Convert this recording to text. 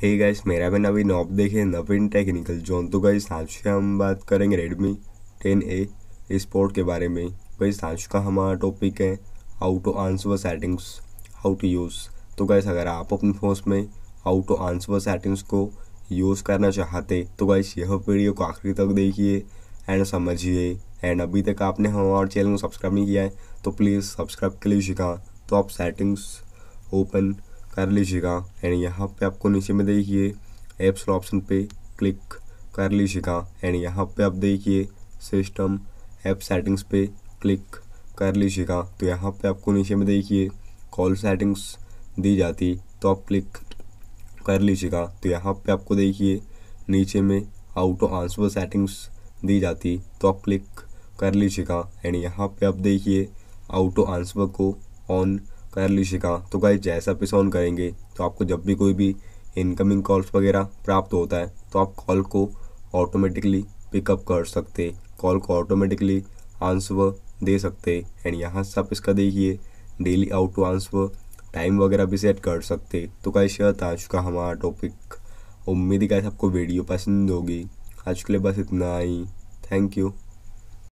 हे hey guys मेरा भी नवीन ऑप देखे नवीन टेक्निकल जोन तो गाइस आज से हम बात करेंगे रेडमी टेन ए स्पोर्ट के बारे में गाइस आज का हमारा टॉपिक है how to answer settings how to use तो गाइस अगर आप अपने फोन में हाउ टू आंसर सेटिंग्स को यूज़ करना चाहते तो गाइस यह वीडियो को आखिरी तक देखिए एंड समझिए एंड अभी तक आपने हमारे चैनल को सब्सक्राइब नहीं किया है तो प्लीज़ सब्सक्राइब के लिए सीखा तो आप सेटिंग्स ओपन कर लीजिएगा एंड यहाँ पे आपको नीचे में देखिए एप्स ऑप्शन पे क्लिक कर लीजिएगा एंड यहाँ पे आप देखिए सिस्टम ऐप सेटिंग्स पे क्लिक कर लीजिएगा तो यहाँ पे आपको नीचे में देखिए कॉल सेटिंग्स दी जाती तो आप क्लिक कर लीजिएगा तो यहाँ पे आपको देखिए नीचे में आउटो आंसर सेटिंग्स दी जाती तो आप क्लिक कर लीजिएगा एंड यहाँ पे आप देखिए ऑटो आंसर को ऑन पैरालिसिस का तो गाइज जैसा आप ऑन करेंगे तो आपको जब भी कोई भी इनकमिंग कॉल्स वगैरह प्राप्त होता है तो आप कॉल को ऑटोमेटिकली पिकअप कर सकते कॉल को ऑटोमेटिकली आंसर दे सकते एंड यहाँ से आप इसका देखिए delay auto answer time वगैरह भी सेट कर सकते तो गाइस यह था आज का हमारा टॉपिक उम्मीद है गाइस आपको वीडियो पसंद होगी आज के लिए बस इतना ही थैंक यू